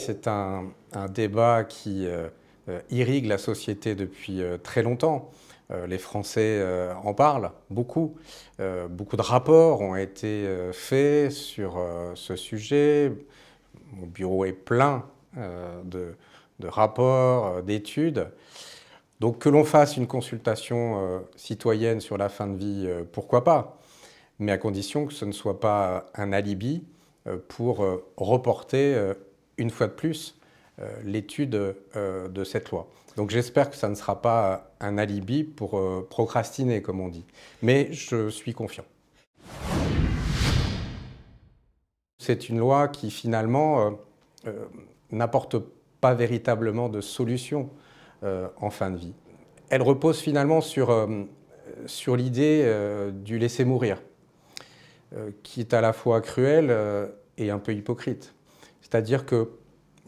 C'est un, débat qui euh, euh, irrigue la société depuis euh, très longtemps. les Français en parlent beaucoup. beaucoup de rapports ont été faits sur ce sujet. Mon bureau est plein de, rapports, d'études. Donc que l'on fasse une consultation citoyenne sur la fin de vie, pourquoi pas Mais à condition que ce ne soit pas un alibi pour reporter une fois de plus, euh, l'étude euh, de cette loi. Donc j'espère que ça ne sera pas un alibi pour euh, procrastiner, comme on dit. Mais je suis confiant. C'est une loi qui finalement n'apporte pas véritablement de solution en fin de vie. Elle repose finalement sur, sur l'idée du laisser mourir, qui est à la fois cruelle et un peu hypocrite c'est-à-dire que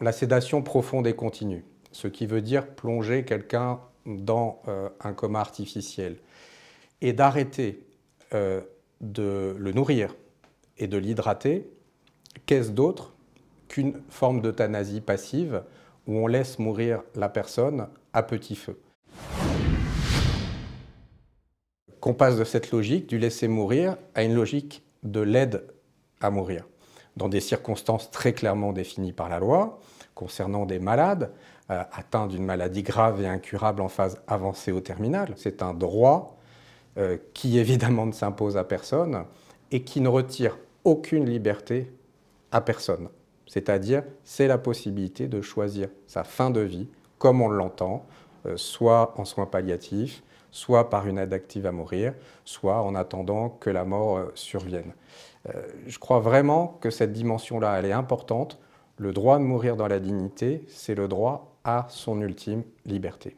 la sédation profonde et continue, ce qui veut dire plonger quelqu'un dans euh, un coma artificiel, et d'arrêter euh, de le nourrir et de l'hydrater, qu'est-ce d'autre qu'une forme d'euthanasie passive où on laisse mourir la personne à petit feu Qu'on passe de cette logique du laisser mourir à une logique de l'aide à mourir dans des circonstances très clairement définies par la loi, concernant des malades euh, atteints d'une maladie grave et incurable en phase avancée ou terminale. C'est un droit euh, qui évidemment ne s'impose à personne et qui ne retire aucune liberté à personne. C'est-à-dire, c'est la possibilité de choisir sa fin de vie comme on l'entend, euh, soit en soins palliatifs, soit par une aide active à mourir, soit en attendant que la mort euh, survienne. Euh, je crois vraiment que cette dimension-là, elle est importante. Le droit de mourir dans la dignité, c'est le droit à son ultime liberté.